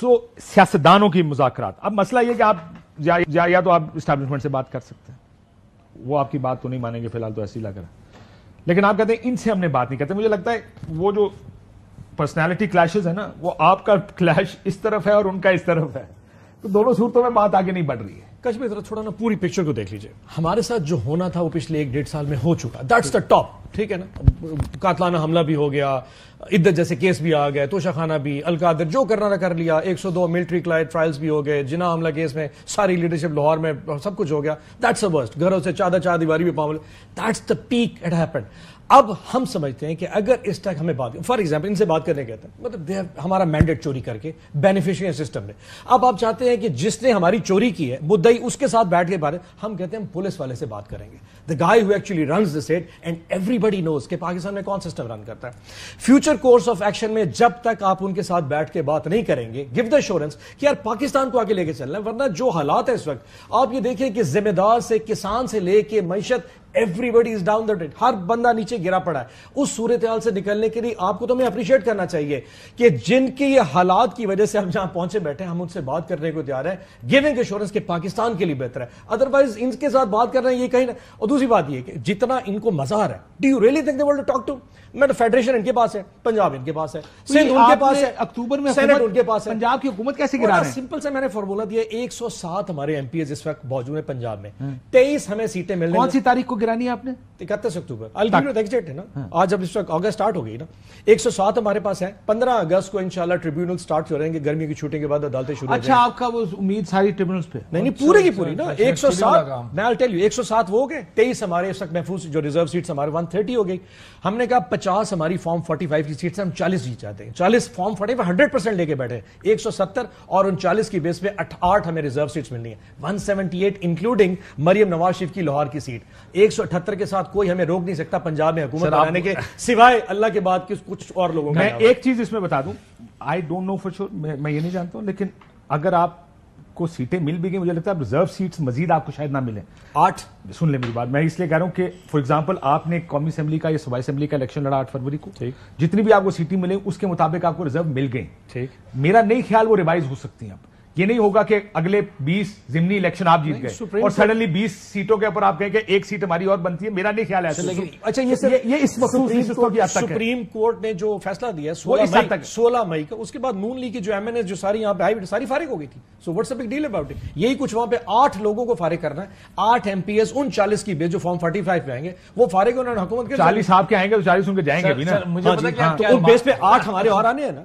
सो so, सियासतदानों की मुजाक अब मसला यह कि आप या, या, या तो आप स्टैब्लिशमेंट से बात कर सकते हैं वो आपकी बात तो नहीं मानेंगे फिलहाल तो ऐसी लग रहा लेकिन आप कहते हैं इनसे हमने बात नहीं करते मुझे लगता है वो जो पर्सनैलिटी क्लैशेज है ना वो आपका क्लैश इस तरफ है और उनका इस तरफ है तो दोनों सूरतों में बात आगे नहीं बढ़ रही है कश्मीर जरा थोड़ा ना पूरी पिक्चर को देख लीजिए हमारे साथ जो होना था वो पिछले एक डेढ़ साल में हो चुका दैट्स द टॉप ठीक है ना कातलाना हमला भी हो गया इद्दत जैसे केस भी आ गए तोशाखाना भी अलकादर जो करना ना कर लिया 102 मिलिट्री क्लाइट ट्रायल्स भी हो गए जिना हमला केस में सारी लीडरशिप लाहौर में सब कुछ हो गया दैट्स अ वर्स्ट घरों से चादा चार दीवारी भी पावल that's the peak at happen अब हम समझते हैं कि अगर इस तक हमें बात फॉर एग्जाम्पल इनसे बात करने कहते हैं मतलब दे हमारा मैंडेट चोरी करके बेनिफिशियरी सिस्टम में अब आप चाहते हैं कि जिसने हमारी चोरी की है मुद्दा गई उसके साथ बैठ के बारे हम कहते हैं पुलिस वाले से बात करेंगे the guy who actually run the set and everybody knows के पाकिस्तान में कौन सिस्टम रन करता है फ्यूचर कोर्स ऑफ एक्शन में जब तक आप उनके साथ बैठ के बात नहीं करेंगे गिव द एश्योरेंस कि यार पाकिस्तान को आगे लेके चलना है वरना जो हालात है इस वक्त आप ये देखिए कि जिम्मेदार से किसान से लेके मीशत everybody is down the date हर बंदा नीचे गिरा पड़ा है उस सूरत हाल से निकलने के लिए आपको तो हमें अप्रिशिएट करना चाहिए कि जिनके ये हालात की वजह से हम जहां पहुंचे बैठे हैं हम उनसे बात करने को तैयार है गिविंग इंश्योरेंस के पाकिस्तान के लिए बेहतर है अदरवाइज इनके साथ बात करना ये कहीं ना और दूसरी बात ये कि जितना इनको मजा आ रहा है do you really think they talk to मैं फेडरेशन तो इनके पास है पंजाब इनके पास है तो सिंध उनके पास है अक्टूबर में सेनेट उनके पास है पंजाब की हुकूमत कैसे गिरा रहे हैं सिंपल से मैंने फॉर्मूला दिया 107 हमारे एमपीएस इस वक्त मौजूद है पंजाब में 23 हम्म। हमें सीटें मिल रही कौन सी तारीख को गिरानी है आपने इकतीस अक्टूबर एग्जैक्ट है ना हाँ। आज अब इस वक्त अगस्त स्टार्ट हो गई ना 107 हमारे पास है 15 अगस्त को इनशाला ट्रिब्यूनल स्टार्ट हो रहेंगे गर्मी की छूटे के बाद अदालतें शुरू अच्छा आपका वो उम्मीद सारी ट्रिब्यूनल पे नहीं नहीं अच्छा, पूरी की अच्छा, पूरी ना अच्छा, एक सौ सात मैं टेल यू एक सौ सात वो गए तेईस हमारे इस वक्त महफूज जो रिजर्व सीट हमारे वन थर्टी हो गई हमने कहा पचास हमारी फॉर्म फोर्टी फाइव की सीट से हम चालीस जीत जाते हैं चालीस form forty five hundred percent लेके बैठे एक सौ सत्तर और उनचालीस की बेस पे आठ हमें रिजर्व सीट मिलनी है one seventy eight including Maryam Nawaz Sharif की लाहौर की सीट एक 178 के साथ कोई हमें रोक नहीं सकता पंजाब में हुकूमत बनाने के सिवाय अल्लाह के बाद किस कुछ और लोगों मैं एक चीज इसमें बता दूं I don't know for sure मैं ये नहीं जानता हूं लेकिन अगर आप को सीटें मिल भी गई मुझे लगता है रिजर्व सीट्स मजीद आपको शायद ना मिले आठ सुन ले मेरी बात मैं इसलिए कह रहा हूं कि फॉर एग्जांपल आपने कौमी असेंबली का या सूबा असेंबली का इलेक्शन लड़ा आठ फरवरी को ठीक जितनी भी आपको सीटें मिले उसके मुताबिक आपको रिजर्व मिल गई ठीक मेरा नहीं ख्याल वो रिवाइज हो सकती है आप ये नहीं होगा कि अगले 20 जिमनी इलेक्शन आप जीत गए और सडनली 20 सीटों के ऊपर आप कहें कि एक सीट हमारी और बनती है मेरा नहीं ख्याल है लेकिन अच्छा ये सर, ये, इस वक्त सुप्रीम, कोर्ट, सुप्रीम कोर्ट ने जो फैसला दिया सोलह सोलह मई का उसके बाद नून ली की जो एमएनएस जो सारी यहाँ पे हाईवे सारी फारिग हो गई थी so what's big deal about it यही कुछ वहां पे आठ लोगों को फारिग करना है आठ एमपीएस उन चालीस की बेस जो फॉर्म फोर्टी फाइव पे आएंगे वो फारिग उन्होंने हुकूमत चालीस आपके आएंगे तो चालीस उनके जाएंगे भी ना मुझे हाँ, हाँ। तो आठ हाँ। हमारे और आने हैं ना